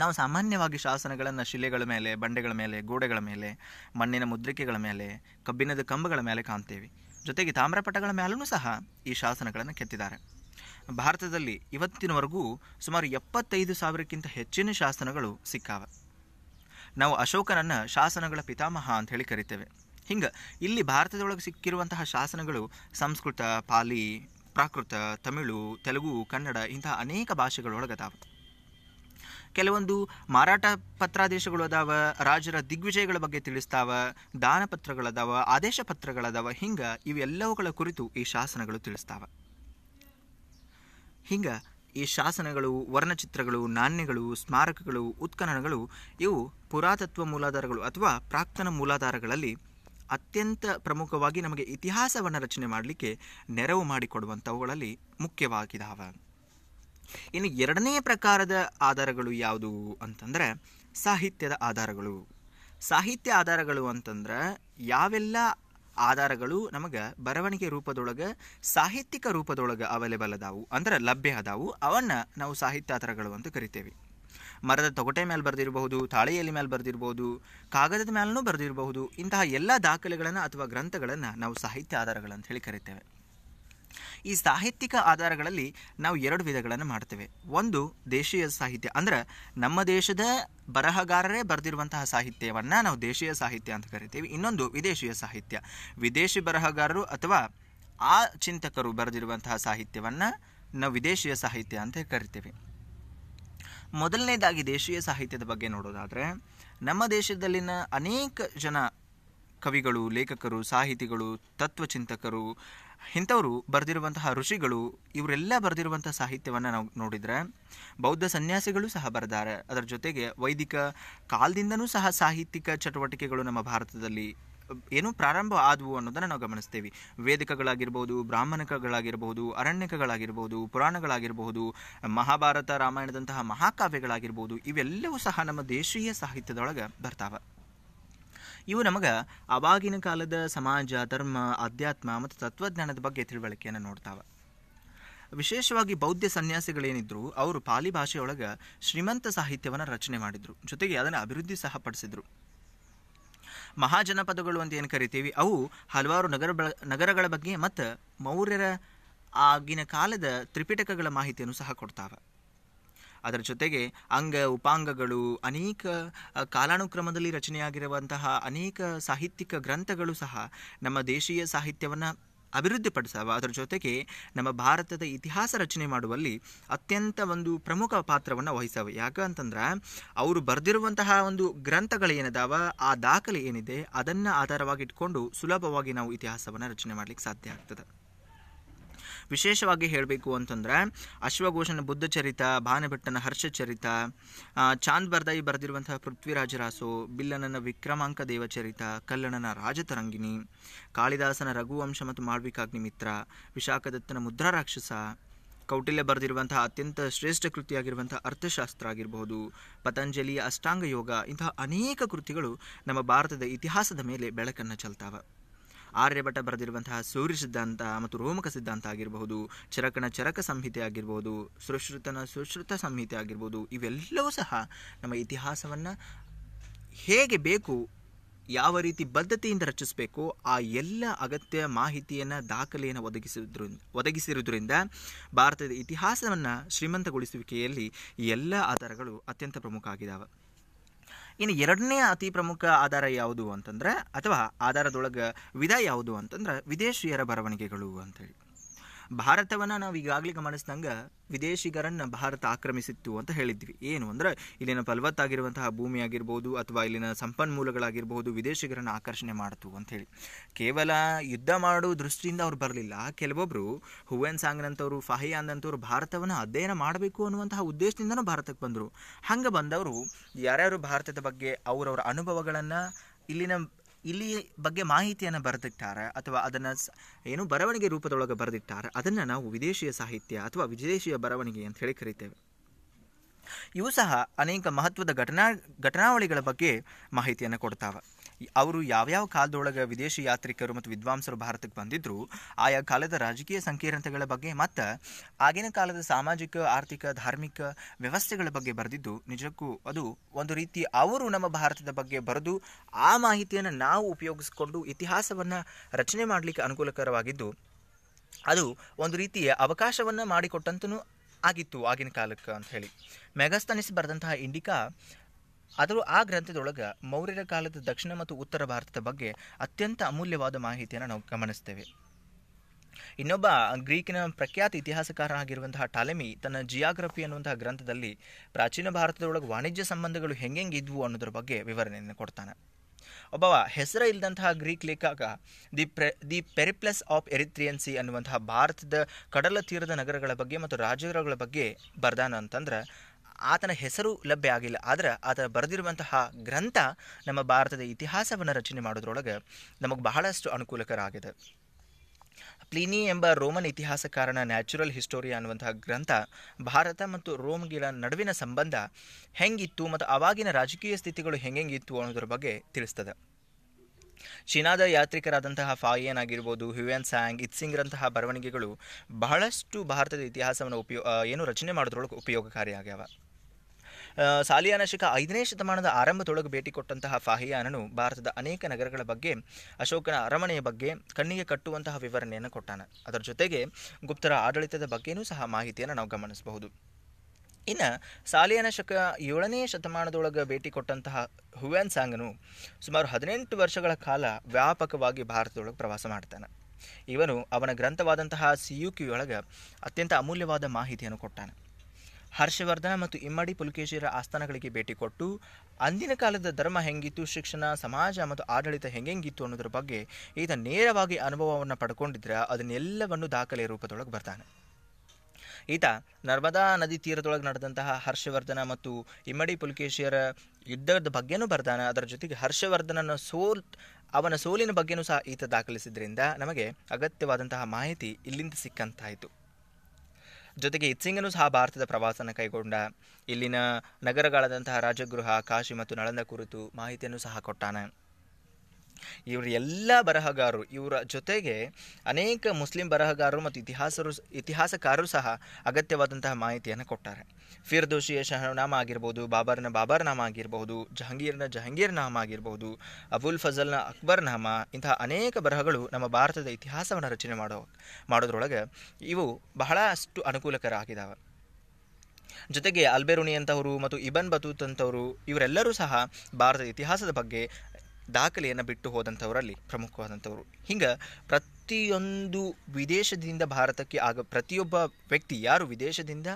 ನಾವು ಸಾಮಾನ್ಯವಾಗಿ ಶಾಸನಗಳನ್ನು ಶಿಲೆಗಳ ಮೇಲೆ ಬಂಡೆಗಳ ಮೇಲೆ ಗೋಡೆಗಳ ಮೇಲೆ ಮಣ್ಣಿನ ಮುದ್ರಿಕೆಗಳ ಮೇಲೆ ಕಬ್ಬಿಣದ ಕಂಬಗಳ ಮೇಲೆ ಕಾಣ್ತೇವೆ ಜೊತೆಗೆ ತಾಮ್ರಪಟಗಳ ಮೇಲೂ ಸಹ ಈ ಶಾಸನಗಳನ್ನು ಕೆತ್ತಿದ್ದಾರೆ ಭಾರತದಲ್ಲಿ ಇವತ್ತಿನವರೆಗೂ ಸುಮಾರು ಎಪ್ಪತ್ತೈದು ಸಾವಿರಕ್ಕಿಂತ ಹೆಚ್ಚಿನ ಶಾಸನಗಳು ಸಿಕ್ಕಾವೆ ನಾವು ಅಶೋಕನನ್ನು ಶಾಸನಗಳ ಪಿತಾಮಹ ಅಂತ ಹೇಳಿ ಕರಿತೇವೆ ಹಿಂಗೆ ಇಲ್ಲಿ ಭಾರತದೊಳಗೆ ಸಿಕ್ಕಿರುವಂತಹ ಶಾಸನಗಳು ಸಂಸ್ಕೃತ ಪಾಲಿ ಪ್ರಾಕೃತ ತಮಿಳು ತೆಲುಗು ಕನ್ನಡ ಇಂತಹ ಅನೇಕ ಭಾಷೆಗಳೊಳಗದಾವ ಕೆಲವೊಂದು ಮಾರಾಟ ಪತ್ರಾದೇಶಗಳು ಅದಾವ ರಾಜರ ದಿಗ್ವಿಜಯಗಳ ಬಗ್ಗೆ ತಿಳಿಸ್ತಾವ ದಾನ ಪತ್ರಗಳದಾವ ಆದೇಶ ಪತ್ರಗಳದಾವ ಹಿಂಗೆ ಇವೆಲ್ಲವುಗಳ ಕುರಿತು ಈ ಶಾಸನಗಳು ತಿಳಿಸ್ತಾವ ಹಿಂಗೆ ಈ ಶಾಸನಗಳು ವರ್ಣಚಿತ್ರಗಳು ನಾಣ್ಯಗಳು ಸ್ಮಾರಕಗಳು ಉತ್ಖನನಗಳು ಇವು ಪುರಾತತ್ವ ಮೂಲಾಧಾರಗಳು ಅಥವಾ ಪ್ರಾಕ್ತನ ಮೂಲಾಧಾರಗಳಲ್ಲಿ ಅತ್ಯಂತ ಪ್ರಮುಖವಾಗಿ ನಮಗೆ ಇತಿಹಾಸವನ್ನು ರಚನೆ ಮಾಡಲಿಕ್ಕೆ ನೆರವು ಮಾಡಿಕೊಡುವಂಥವುಗಳಲ್ಲಿ ಮುಖ್ಯವಾಗಿದ್ದಾವೆ ಇನ್ನು ಎರಡನೇ ಪ್ರಕಾರದ ಆಧಾರಗಳು ಯಾವುದು ಅಂತಂದರೆ ಸಾಹಿತ್ಯದ ಆಧಾರಗಳು ಸಾಹಿತ್ಯ ಆಧಾರಗಳು ಅಂತಂದ್ರೆ ಯಾವೆಲ್ಲ ಆಧಾರಗಳು ನಮಗೆ ಬರವಣಿಗೆ ರೂಪದೊಳಗೆ ಸಾಹಿತ್ಯಿಕ ರೂಪದೊಳಗೆ ಅವೈಲೇಬಲ್ ಅದಾವು ಅಂದ್ರೆ ಲಭ್ಯ ಅದಾವು ಅವನ್ನು ನಾವು ಸಾಹಿತ್ಯ ಆಧಾರಗಳು ಅಂತ ಕರಿತೇವೆ ಮರದ ತೊಗಟೆ ಮೇಲೆ ಬರೆದಿರಬಹುದು ತಾಳೆಯಲ್ಲಿ ಮೇಲೆ ಬರೆದಿರಬಹುದು ಕಾಗದದ ಮೇಲೂ ಬರೆದಿರಬಹುದು ಇಂತಹ ಎಲ್ಲ ದಾಖಲೆಗಳನ್ನು ಅಥವಾ ಗ್ರಂಥಗಳನ್ನು ನಾವು ಸಾಹಿತ್ಯ ಆಧಾರಗಳಂತ ಹೇಳಿ ಕರಿತೇವೆ ಈ ಸಾಹಿತ್ಯಿಕ ಆಧಾರಗಳಲ್ಲಿ ನಾವು ಎರಡು ವಿಧಗಳನ್ನು ಮಾಡ್ತೇವೆ ಒಂದು ದೇಶೀಯ ಸಾಹಿತ್ಯ ಅಂದ್ರೆ ನಮ್ಮ ದೇಶದ ಬರಹಗಾರರೇ ಬರೆದಿರುವಂತಹ ಸಾಹಿತ್ಯವನ್ನು ನಾವು ದೇಶೀಯ ಸಾಹಿತ್ಯ ಅಂತ ಕರಿತೀವಿ ಇನ್ನೊಂದು ವಿದೇಶೀಯ ಸಾಹಿತ್ಯ ವಿದೇಶಿ ಬರಹಗಾರರು ಅಥವಾ ಆ ಚಿಂತಕರು ಬರೆದಿರುವಂತಹ ಸಾಹಿತ್ಯವನ್ನು ನಾವು ವಿದೇಶೀಯ ಸಾಹಿತ್ಯ ಅಂತ ಕರಿತೇವೆ ಮೊದಲನೇದಾಗಿ ದೇಶೀಯ ಸಾಹಿತ್ಯದ ಬಗ್ಗೆ ನೋಡೋದಾದರೆ ನಮ್ಮ ದೇಶದಲ್ಲಿನ ಅನೇಕ ಜನ ಕವಿಗಳು ಲೇಖಕರು ಸಾಹಿತಿಗಳು ತತ್ವಚಿಂತಕರು ಇಂಥವರು ಬರೆದಿರುವಂತಹ ಋಷಿಗಳು ಇವರೆಲ್ಲ ಬರೆದಿರುವಂಥ ಸಾಹಿತ್ಯವನ್ನು ನಾವು ನೋಡಿದ್ರೆ ಬೌದ್ಧ ಸನ್ಯಾಸಿಗಳು ಸಹ ಬರೆದಾರೆ ಅದರ ಜೊತೆಗೆ ವೈದಿಕ ಕಾಲದಿಂದನೂ ಸಹ ಸಾಹಿತ್ಯಿಕ ಚಟುವಟಿಕೆಗಳು ನಮ್ಮ ಭಾರತದಲ್ಲಿ ಏನು ಪ್ರಾರಂಭ ಆದವು ಅನ್ನೋದನ್ನು ನಾವು ಗಮನಿಸ್ತೇವೆ ವೇದಿಕಗಳಾಗಿರ್ಬೋದು ಬ್ರಾಹ್ಮಣಕಗಳಾಗಿರ್ಬೋದು ಅರಣ್ಯಕಗಳಾಗಿರ್ಬೋದು ಪುರಾಣಗಳಾಗಿರ್ಬೋದು ಮಹಾಭಾರತ ರಾಮಾಯಣದಂತಹ ಮಹಾಕಾವ್ಯಗಳಾಗಿರ್ಬೋದು ಇವೆಲ್ಲವೂ ಸಹ ನಮ್ಮ ದೇಶೀಯ ಸಾಹಿತ್ಯದೊಳಗೆ ಬರ್ತಾವೆ ಇವು ನಮಗೆ ಅವಾಗಿನ ಕಾಲದ ಸಮಾಜ ಧರ್ಮ ಅಧ್ಯಾತ್ಮ ಮತ್ತು ತತ್ವಜ್ಞಾನದ ಬಗ್ಗೆ ತಿಳುವಳಿಕೆಯನ್ನು ನೋಡ್ತಾವೆ ವಿಶೇಷವಾಗಿ ಬೌದ್ಧ ಸನ್ಯಾಸಿಗಳೇನಿದ್ರು ಅವರು ಪಾಲಿ ಭಾಷೆಯೊಳಗೆ ಶ್ರೀಮಂತ ಸಾಹಿತ್ಯವನ್ನು ರಚನೆ ಮಾಡಿದ್ರು ಜೊತೆಗೆ ಅದನ್ನು ಅಭಿವೃದ್ಧಿ ಸಹ ಪಡಿಸಿದರು ಮಹಾಜನಪದಗಳು ಅಂತ ಏನು ಕರಿತೀವಿ ಅವು ಹಲವಾರು ನಗರ ನಗರಗಳ ಬಗ್ಗೆ ಮತ್ತು ಮೌರ್ಯರ ಆಗಿನ ಕಾಲದ ತ್ರಿಪಿಟಕಗಳ ಮಾಹಿತಿಯನ್ನು ಸಹ ಕೊಡ್ತಾವೆ ಅದರ ಜೊತೆಗೆ ಅಂಗ ಉಪಾಂಗಗಳು ಅನೇಕ ಕಾಲಾನುಕ್ರಮದಲ್ಲಿ ರಚನೆಯಾಗಿರುವಂತಹ ಅನೇಕ ಸಾಹಿತ್ಯಿಕ ಗ್ರಂಥಗಳು ಸಹ ನಮ್ಮ ದೇಶೀಯ ಸಾಹಿತ್ಯವನ್ನು ಅಭಿವೃದ್ಧಿಪಡಿಸವ ಅದರ ಜೊತೆಗೆ ನಮ್ಮ ಭಾರತದ ಇತಿಹಾಸ ರಚನೆ ಮಾಡುವಲ್ಲಿ ಅತ್ಯಂತ ಒಂದು ಪ್ರಮುಖ ಪಾತ್ರವನ್ನು ವಹಿಸವೆ ಯಾಕಂತಂದ್ರೆ ಅವರು ಬರೆದಿರುವಂತಹ ಒಂದು ಗ್ರಂಥಗಳು ಏನಿದಾವ ಆ ದಾಖಲೆ ಏನಿದೆ ಅದನ್ನು ಆಧಾರವಾಗಿ ಇಟ್ಕೊಂಡು ಸುಲಭವಾಗಿ ನಾವು ಇತಿಹಾಸವನ್ನು ರಚನೆ ಮಾಡಲಿಕ್ಕೆ ಸಾಧ್ಯ ಆಗ್ತದೆ ವಿಶೇಷವಾಗಿ ಹೇಳಬೇಕು ಅಂತಂದರೆ ಅಶ್ವಘೋಷನ ಭಾನಭಟ್ಟನ ಹರ್ಷ ಹರ್ಷಚರಿತ ಚಾಂದ್ ಬರ್ದಾಯಿ ಬರೆದಿರುವಂತಹ ಪೃಥ್ವಿರಾಜರಾಸು ಬಿಲ್ಲನನ ವಿಕ್ರಮಾಂಕ ದೇವಚರಿತ ಕಲ್ಲಣನ ರಾಜತರಂಗಿಣಿ ಕಾಳಿದಾಸನ ರಘುವಂಶ ಮತ್ತು ಮಾಳ್ವಿಕಾಗ್ನಿಮಿತ್ರ ವಿಶಾಖದತ್ತನ ಮುದ್ರಾರಾಕ್ಷಸ ಕೌಟಿಲ್ಯ ಬರೆದಿರುವಂತಹ ಅತ್ಯಂತ ಶ್ರೇಷ್ಠ ಕೃತಿಯಾಗಿರುವಂಥ ಅರ್ಥಶಾಸ್ತ್ರ ಆಗಿರಬಹುದು ಪತಂಜಲಿಯ ಅಷ್ಟಾಂಗ ಯೋಗ ಇಂತಹ ಅನೇಕ ಕೃತಿಗಳು ನಮ್ಮ ಭಾರತದ ಇತಿಹಾಸದ ಮೇಲೆ ಬೆಳಕನ್ನು ಚೆಲ್ತಾವೆ ಆರ್ಯಭಟ ಬರೆದಿರುವಂತಹ ಸೂರ್ಯ ಸಿದ್ಧಾಂತ ಮತ್ತು ರೋಮಕ ಸಿದ್ಧಾಂತ ಆಗಿರಬಹುದು ಚರಕನ ಚರಕ ಸಂಹಿತೆ ಆಗಿರ್ಬೋದು ಸುಶ್ರುತನ ಸುಶ್ರುತ ಸಂಹಿತೆ ಆಗಿರ್ಬೋದು ಇವೆಲ್ಲವೂ ಸಹ ನಮ್ಮ ಇತಿಹಾಸವನ್ನು ಹೇಗೆ ಬೇಕು ಯಾವ ರೀತಿ ಬದ್ಧತೆಯಿಂದ ರಚಿಸಬೇಕು ಆ ಎಲ್ಲ ಅಗತ್ಯ ಮಾಹಿತಿಯನ್ನು ದಾಖಲೆಯನ್ನು ಒದಗಿಸಿದ್ರು ಒದಗಿಸಿರುವುದರಿಂದ ಭಾರತದ ಇತಿಹಾಸವನ್ನು ಶ್ರೀಮಂತಗೊಳಿಸುವಿಕೆಯಲ್ಲಿ ಎಲ್ಲ ಆಧಾರಗಳು ಅತ್ಯಂತ ಪ್ರಮುಖ ಆಗಿದ್ದಾವೆ ಇನ್ನು ಎರಡನೇ ಅತಿ ಪ್ರಮುಖ ಆಧಾರ ಯಾವುದು ಅಂತಂದ್ರೆ ಅಥವಾ ಆಧಾರದೊಳಗೆ ವಿಧ ಯಾವುದು ಅಂತಂದ್ರೆ ವಿದೇಶಿಯರ ಬರವಣಿಗೆಗಳು ಹೇಳಿ ಭಾರತವನ್ನು ನಾವು ಈಗಾಗಲೇ ಗಮನಿಸಿದಂಗೆ ವಿದೇಶಿಗರನ್ನು ಭಾರತ ಆಕ್ರಮಿಸಿತ್ತು ಅಂತ ಹೇಳಿದ್ವಿ ಏನು ಅಂದರೆ ಇಲ್ಲಿನ ಫಲವತ್ತಾಗಿರುವಂತಹ ಭೂಮಿ ಆಗಿರ್ಬೋದು ಅಥವಾ ಇಲ್ಲಿನ ಸಂಪನ್ಮೂಲಗಳಾಗಿರ್ಬೋದು ವಿದೇಶಿಗರನ್ನು ಆಕರ್ಷಣೆ ಮಾಡ್ತು ಅಂಥೇಳಿ ಕೇವಲ ಯುದ್ಧ ಮಾಡೋ ದೃಷ್ಟಿಯಿಂದ ಅವ್ರು ಬರಲಿಲ್ಲ ಕೆಲವೊಬ್ಬರು ಹುವೆನ್ ಸಾಂಗ್ನಂಥವ್ರು ಅಂತವರು ಭಾರತವನ್ನು ಅಧ್ಯಯನ ಮಾಡಬೇಕು ಅನ್ನುವಂತಹ ಉದ್ದೇಶದಿಂದನೂ ಭಾರತಕ್ಕೆ ಬಂದರು ಹಂಗೆ ಬಂದವರು ಯಾರ್ಯಾರು ಭಾರತದ ಬಗ್ಗೆ ಅವರವರ ಅನುಭವಗಳನ್ನು ಇಲ್ಲಿನ ಇಲ್ಲಿ ಬಗ್ಗೆ ಮಾಹಿತಿಯನ್ನು ಬರೆದಿಟ್ಟಾರೆ ಅಥವಾ ಅದನ್ನು ಏನು ಬರವಣಿಗೆ ರೂಪದೊಳಗೆ ಬರೆದಿಟ್ಟಾರೆ ಅದನ್ನು ನಾವು ವಿದೇಶಿಯ ಸಾಹಿತ್ಯ ಅಥವಾ ವಿದೇಶೀಯ ಬರವಣಿಗೆ ಅಂತ ಹೇಳಿ ಕರಿತೇವೆ ಇವು ಸಹ ಅನೇಕ ಮಹತ್ವದ ಘಟನಾ ಘಟನಾವಳಿಗಳ ಬಗ್ಗೆ ಮಾಹಿತಿಯನ್ನು ಕೊಡ್ತಾವೆ ಅವರು ಯಾವ್ಯಾವ ಕಾಲದೊಳಗೆ ವಿದೇಶಿ ಯಾತ್ರಿಕರು ಮತ್ತು ವಿದ್ವಾಂಸರು ಭಾರತಕ್ಕೆ ಬಂದಿದ್ದರು ಆಯಾ ಕಾಲದ ರಾಜಕೀಯ ಸಂಕೀರ್ಣತೆಗಳ ಬಗ್ಗೆ ಮತ್ತು ಆಗಿನ ಕಾಲದ ಸಾಮಾಜಿಕ ಆರ್ಥಿಕ ಧಾರ್ಮಿಕ ವ್ಯವಸ್ಥೆಗಳ ಬಗ್ಗೆ ಬರೆದಿದ್ದು ನಿಜಕ್ಕೂ ಅದು ಒಂದು ರೀತಿ ಅವರು ನಮ್ಮ ಭಾರತದ ಬಗ್ಗೆ ಬರೆದು ಆ ಮಾಹಿತಿಯನ್ನು ನಾವು ಉಪಯೋಗಿಸಿಕೊಂಡು ಇತಿಹಾಸವನ್ನು ರಚನೆ ಮಾಡಲಿಕ್ಕೆ ಅನುಕೂಲಕರವಾಗಿದ್ದು ಅದು ಒಂದು ರೀತಿಯ ಅವಕಾಶವನ್ನು ಮಾಡಿಕೊಟ್ಟಂತನೂ ಆಗಿತ್ತು ಆಗಿನ ಕಾಲಕ್ಕೆ ಅಂತ ಹೇಳಿ ಮೆಗಾಸ್ತನಿಸ್ ಬರೆದಂತಹ ಇಂಡಿಕಾ ಆದರೂ ಆ ಗ್ರಂಥದೊಳಗೆ ಮೌರ್ಯರ ಕಾಲದ ದಕ್ಷಿಣ ಮತ್ತು ಉತ್ತರ ಭಾರತದ ಬಗ್ಗೆ ಅತ್ಯಂತ ಅಮೂಲ್ಯವಾದ ಮಾಹಿತಿಯನ್ನು ನಾವು ಗಮನಿಸ್ತೇವೆ ಇನ್ನೊಬ್ಬ ಗ್ರೀಕಿನ ಪ್ರಖ್ಯಾತ ಇತಿಹಾಸಕಾರನಾಗಿರುವಂತಹ ಟಾಲೆಮಿ ತನ್ನ ಜಿಯಾಗ್ರಫಿ ಅನ್ನುವಂತಹ ಗ್ರಂಥದಲ್ಲಿ ಪ್ರಾಚೀನ ಭಾರತದೊಳಗೆ ವಾಣಿಜ್ಯ ಸಂಬಂಧಗಳು ಹೆಂಗೆಂಗಿದ್ವು ಅನ್ನೋದ್ರ ಬಗ್ಗೆ ವಿವರಣೆಯನ್ನು ಕೊಡ್ತಾನೆ ಒಬ್ಬ ಹೆಸರ ಇಲ್ಲದಂತಹ ಗ್ರೀಕ್ ಲೇಖಕ ದಿ ಪ್ರೆ ದಿ ಪೆರಿಪ್ಲಸ್ ಆಫ್ ಎರಿತ್ರಿಯನ್ಸಿ ಅನ್ನುವಂತಹ ಭಾರತದ ಕಡಲ ತೀರದ ನಗರಗಳ ಬಗ್ಗೆ ಮತ್ತು ರಾಜ್ಯಗಳ ಬಗ್ಗೆ ಬರ್ದಾನ ಅಂತಂದ್ರೆ ಆತನ ಹೆಸರು ಲಭ್ಯ ಆಗಿಲ್ಲ ಆದರೆ ಆತ ಬರೆದಿರುವಂತಹ ಗ್ರಂಥ ನಮ್ಮ ಭಾರತದ ಇತಿಹಾಸವನ್ನು ರಚನೆ ಮಾಡೋದ್ರೊಳಗೆ ನಮಗೆ ಬಹಳಷ್ಟು ಅನುಕೂಲಕರ ಆಗಿದೆ ಪ್ಲೀನಿ ಎಂಬ ರೋಮನ್ ಇತಿಹಾಸಕಾರನ ನ್ಯಾಚುರಲ್ ಹಿಸ್ಟೋರಿ ಅನ್ನುವಂತಹ ಗ್ರಂಥ ಭಾರತ ಮತ್ತು ರೋಮ್ಗಿಲ ನಡುವಿನ ಸಂಬಂಧ ಹೆಂಗಿತ್ತು ಮತ್ತು ಅವಾಗಿನ ರಾಜಕೀಯ ಸ್ಥಿತಿಗಳು ಹೆಂಗೆಂಗಿತ್ತು ಅನ್ನೋದ್ರ ಬಗ್ಗೆ ತಿಳಿಸ್ತದೆ ಚೀನಾದ ಯಾತ್ರಿಕರಾದಂತಹ ಫಾಯಿಯನ್ ಆಗಿರ್ಬೋದು ಹ್ಯೂಯನ್ ಸ್ಯಾಂಗ್ ಇತ್ಸಿಂಗ್ರಂತಹ ಬರವಣಿಗೆಗಳು ಬಹಳಷ್ಟು ಭಾರತದ ಇತಿಹಾಸವನ್ನು ಉಪಯೋ ಏನು ರಚನೆ ಮಾಡೋದ್ರೊಳಗೆ ಉಪಯೋಗಕಾರಿಯಾಗ್ಯಾವ ಸಾಲಿಯಾನ ಶಿಖ ಐದನೇ ಶತಮಾನದ ಆರಂಭದೊಳಗೆ ಭೇಟಿ ಕೊಟ್ಟಂತಹ ಫಾಹಿಯಾನನು ಭಾರತದ ಅನೇಕ ನಗರಗಳ ಬಗ್ಗೆ ಅಶೋಕನ ಅರಮನೆಯ ಬಗ್ಗೆ ಕಣ್ಣಿಗೆ ಕಟ್ಟುವಂತಹ ವಿವರಣೆಯನ್ನು ಕೊಟ್ಟಾನ ಅದರ ಜೊತೆಗೆ ಗುಪ್ತರ ಆಡಳಿತದ ಬಗ್ಗೆಯೂ ಸಹ ಮಾಹಿತಿಯನ್ನು ನಾವು ಗಮನಿಸಬಹುದು ಇನ್ನು ಸಾಲಿಯಾನ ಶಕ ಏಳನೇ ಶತಮಾನದೊಳಗೆ ಭೇಟಿ ಕೊಟ್ಟಂತಹ ಹುವೆನ್ ಸಾಂಗನು ಸುಮಾರು ಹದಿನೆಂಟು ವರ್ಷಗಳ ಕಾಲ ವ್ಯಾಪಕವಾಗಿ ಭಾರತದೊಳಗೆ ಪ್ರವಾಸ ಮಾಡ್ತಾನೆ ಇವನು ಅವನ ಗ್ರಂಥವಾದಂತಹ ಒಳಗೆ ಅತ್ಯಂತ ಅಮೂಲ್ಯವಾದ ಮಾಹಿತಿಯನ್ನು ಕೊಟ್ಟಾನೆ ಹರ್ಷವರ್ಧನ ಮತ್ತು ಇಮ್ಮಡಿ ಪುಲಕೇಶಿಯರ ಆಸ್ಥಾನಗಳಿಗೆ ಭೇಟಿ ಕೊಟ್ಟು ಅಂದಿನ ಕಾಲದ ಧರ್ಮ ಹೆಂಗಿತ್ತು ಶಿಕ್ಷಣ ಸಮಾಜ ಮತ್ತು ಆಡಳಿತ ಹೆಂಗೆಂಗಿತ್ತು ಅನ್ನೋದ್ರ ಬಗ್ಗೆ ಈತ ನೇರವಾಗಿ ಅನುಭವವನ್ನು ಪಡ್ಕೊಂಡಿದ್ರೆ ಅದನ್ನೆಲ್ಲವನ್ನು ದಾಖಲೆ ರೂಪದೊಳಗೆ ಬರ್ತಾನೆ ಈತ ನರ್ಮದಾ ನದಿ ತೀರದೊಳಗೆ ನಡೆದಂತಹ ಹರ್ಷವರ್ಧನ ಮತ್ತು ಇಮ್ಮಡಿ ಪುಲಕೇಶಿಯರ ಯುದ್ಧದ ಬಗ್ಗೆನೂ ಬರ್ತಾನೆ ಅದರ ಜೊತೆಗೆ ಹರ್ಷವರ್ಧನನ ಸೋಲ್ ಅವನ ಸೋಲಿನ ಬಗ್ಗೆನೂ ಸಹ ಈತ ದಾಖಲಿಸಿದ್ರಿಂದ ನಮಗೆ ಅಗತ್ಯವಾದಂತಹ ಮಾಹಿತಿ ಇಲ್ಲಿಂದ ಸಿಕ್ಕಂತಾಯಿತು ಜೊತೆಗೆ ಇತ್ಸಿಂಗನೂ ಸಹ ಭಾರತದ ಪ್ರವಾಸನ ಕೈಗೊಂಡ ಇಲ್ಲಿನ ನಗರಗಳಾದಂತಹ ರಾಜಗೃಹ ಕಾಶಿ ಮತ್ತು ನಳಂದ ಕುರಿತು ಮಾಹಿತಿಯನ್ನು ಸಹ ಕೊಟ್ಟಾನೆ ಇವರು ಎಲ್ಲ ಬರಹಗಾರರು ಇವರ ಜೊತೆಗೆ ಅನೇಕ ಮುಸ್ಲಿಂ ಬರಹಗಾರರು ಮತ್ತು ಇತಿಹಾಸರು ಇತಿಹಾಸಕಾರರು ಸಹ ಅಗತ್ಯವಾದಂತಹ ಮಾಹಿತಿಯನ್ನು ಕೊಟ್ಟಾರೆ ಫಿರ್ದೋಷಿಯ ಶಹನಾಮ ಆಗಿರ್ಬೋದು ಬಾಬರ್ನ ಬಾಬರ್ ಬಾಬರ್ನಾಮ ಆಗಿರಬಹುದು ಜಹಂಗೀರ್ನ ನಾಮ ಆಗಿರ್ಬೋದು ಅಬುಲ್ ಫಜಲ್ನ ಅಕ್ಬರ್ನಾಮ ಇಂತಹ ಅನೇಕ ಬರಹಗಳು ನಮ್ಮ ಭಾರತದ ಇತಿಹಾಸವನ್ನು ರಚನೆ ಮಾಡೋ ಮಾಡೋದ್ರೊಳಗೆ ಇವು ಬಹಳಷ್ಟು ಅನುಕೂಲಕರ ಆಗಿದಾವೆ ಜೊತೆಗೆ ಅಲ್ಬೆರುನಿ ಅಂತವರು ಮತ್ತು ಇಬನ್ ಬತೂತ್ ಅಂತವರು ಇವರೆಲ್ಲರೂ ಸಹ ಭಾರತದ ಇತಿಹಾಸದ ಬಗ್ಗೆ ದಾಖಲೆಯನ್ನು ಬಿಟ್ಟು ಹೋದಂಥವರಲ್ಲಿ ಪ್ರಮುಖವಾದಂಥವರು ಹಿಂಗೆ ಪ್ರತಿಯೊಂದು ವಿದೇಶದಿಂದ ಭಾರತಕ್ಕೆ ಆಗ ಪ್ರತಿಯೊಬ್ಬ ವ್ಯಕ್ತಿ ಯಾರು ವಿದೇಶದಿಂದ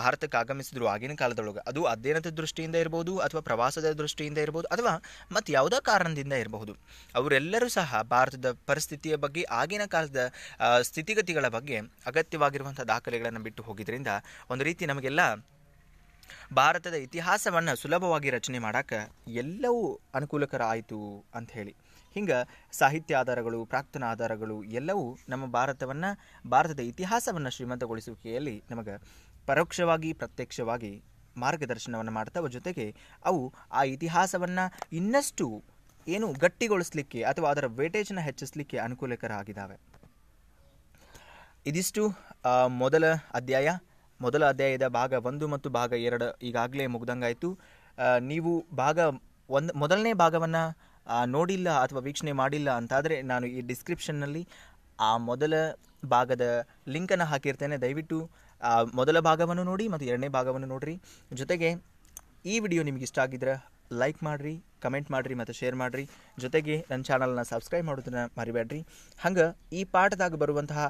ಭಾರತಕ್ಕೆ ಆಗಮಿಸಿದ್ರು ಆಗಿನ ಕಾಲದೊಳಗೆ ಅದು ಅಧ್ಯಯನದ ದೃಷ್ಟಿಯಿಂದ ಇರ್ಬೋದು ಅಥವಾ ಪ್ರವಾಸದ ದೃಷ್ಟಿಯಿಂದ ಇರ್ಬೋದು ಅಥವಾ ಮತ್ತು ಯಾವುದೋ ಕಾರಣದಿಂದ ಇರಬಹುದು ಅವರೆಲ್ಲರೂ ಸಹ ಭಾರತದ ಪರಿಸ್ಥಿತಿಯ ಬಗ್ಗೆ ಆಗಿನ ಕಾಲದ ಸ್ಥಿತಿಗತಿಗಳ ಬಗ್ಗೆ ಅಗತ್ಯವಾಗಿರುವಂಥ ದಾಖಲೆಗಳನ್ನು ಬಿಟ್ಟು ಹೋಗಿದ್ದರಿಂದ ಒಂದು ರೀತಿ ನಮಗೆಲ್ಲ ಭಾರತದ ಇತಿಹಾಸವನ್ನು ಸುಲಭವಾಗಿ ರಚನೆ ಮಾಡಾಕ ಎಲ್ಲವೂ ಅನುಕೂಲಕರ ಆಯಿತು ಅಂತ ಹೇಳಿ ಹಿಂಗೆ ಸಾಹಿತ್ಯ ಆಧಾರಗಳು ಪ್ರಾಕ್ತನ ಆಧಾರಗಳು ಎಲ್ಲವೂ ನಮ್ಮ ಭಾರತವನ್ನು ಭಾರತದ ಇತಿಹಾಸವನ್ನು ಶ್ರೀಮಂತಗೊಳಿಸುವಿಕೆಯಲ್ಲಿ ನಮಗೆ ಪರೋಕ್ಷವಾಗಿ ಪ್ರತ್ಯಕ್ಷವಾಗಿ ಮಾರ್ಗದರ್ಶನವನ್ನು ಮಾಡ್ತಾವ ಜೊತೆಗೆ ಅವು ಆ ಇತಿಹಾಸವನ್ನು ಇನ್ನಷ್ಟು ಏನು ಗಟ್ಟಿಗೊಳಿಸಲಿಕ್ಕೆ ಅಥವಾ ಅದರ ವೇಟೇಜನ್ನು ಹೆಚ್ಚಿಸ್ಲಿಕ್ಕೆ ಅನುಕೂಲಕರ ಆಗಿದ್ದಾವೆ ಇದಿಷ್ಟು ಮೊದಲ ಅಧ್ಯಾಯ ಮೊದಲ ಅಧ್ಯಾಯದ ಭಾಗ ಒಂದು ಮತ್ತು ಭಾಗ ಎರಡು ಈಗಾಗಲೇ ಮುಗ್ದಂಗಾಯಿತು ನೀವು ಭಾಗ ಒಂದು ಮೊದಲನೇ ಭಾಗವನ್ನು ನೋಡಿಲ್ಲ ಅಥವಾ ವೀಕ್ಷಣೆ ಮಾಡಿಲ್ಲ ಅಂತಾದರೆ ನಾನು ಈ ಡಿಸ್ಕ್ರಿಪ್ಷನ್ನಲ್ಲಿ ಆ ಮೊದಲ ಭಾಗದ ಲಿಂಕನ್ನು ಹಾಕಿರ್ತೇನೆ ದಯವಿಟ್ಟು ಮೊದಲ ಭಾಗವನ್ನು ನೋಡಿ ಮತ್ತು ಎರಡನೇ ಭಾಗವನ್ನು ನೋಡಿರಿ ಜೊತೆಗೆ ಈ ವಿಡಿಯೋ ನಿಮಗೆ ಇಷ್ಟ ಆಗಿದ್ರೆ ಲೈಕ್ ಮಾಡಿರಿ ಕಮೆಂಟ್ ಮಾಡಿರಿ ಮತ್ತು ಶೇರ್ ಮಾಡಿರಿ ಜೊತೆಗೆ ನನ್ನ ಚಾನಲ್ನ ಸಬ್ಸ್ಕ್ರೈಬ್ ಮಾಡೋದನ್ನು ಮರಿಬೇಡ್ರಿ ಹಂಗೆ ಈ ಪಾಠದಾಗ ಬರುವಂತಹ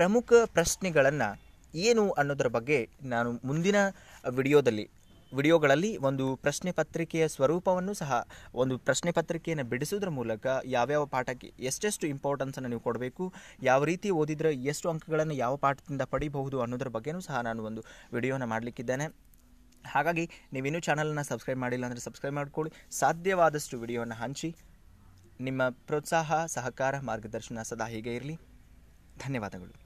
ಪ್ರಮುಖ ಪ್ರಶ್ನೆಗಳನ್ನು ಏನು ಅನ್ನೋದರ ಬಗ್ಗೆ ನಾನು ಮುಂದಿನ ವಿಡಿಯೋದಲ್ಲಿ ವಿಡಿಯೋಗಳಲ್ಲಿ ಒಂದು ಪ್ರಶ್ನೆ ಪತ್ರಿಕೆಯ ಸ್ವರೂಪವನ್ನು ಸಹ ಒಂದು ಪ್ರಶ್ನೆ ಪತ್ರಿಕೆಯನ್ನು ಬಿಡಿಸೋದ್ರ ಮೂಲಕ ಯಾವ್ಯಾವ ಪಾಠಕ್ಕೆ ಎಷ್ಟೆಷ್ಟು ಇಂಪಾರ್ಟೆನ್ಸನ್ನು ನೀವು ಕೊಡಬೇಕು ಯಾವ ರೀತಿ ಓದಿದರೆ ಎಷ್ಟು ಅಂಕಗಳನ್ನು ಯಾವ ಪಾಠದಿಂದ ಪಡಿಬಹುದು ಅನ್ನೋದ್ರ ಬಗ್ಗೆಯೂ ಸಹ ನಾನು ಒಂದು ವಿಡಿಯೋನ ಮಾಡಲಿಕ್ಕಿದ್ದೇನೆ ಹಾಗಾಗಿ ನೀವಿನ್ನೂ ಚಾನಲನ್ನು ಸಬ್ಸ್ಕ್ರೈಬ್ ಮಾಡಿಲ್ಲ ಅಂದರೆ ಸಬ್ಸ್ಕ್ರೈಬ್ ಮಾಡಿಕೊಳ್ಳಿ ಸಾಧ್ಯವಾದಷ್ಟು ವಿಡಿಯೋನ ಹಂಚಿ ನಿಮ್ಮ ಪ್ರೋತ್ಸಾಹ ಸಹಕಾರ ಮಾರ್ಗದರ್ಶನ ಸದಾ ಹೀಗೆ ಇರಲಿ ಧನ್ಯವಾದಗಳು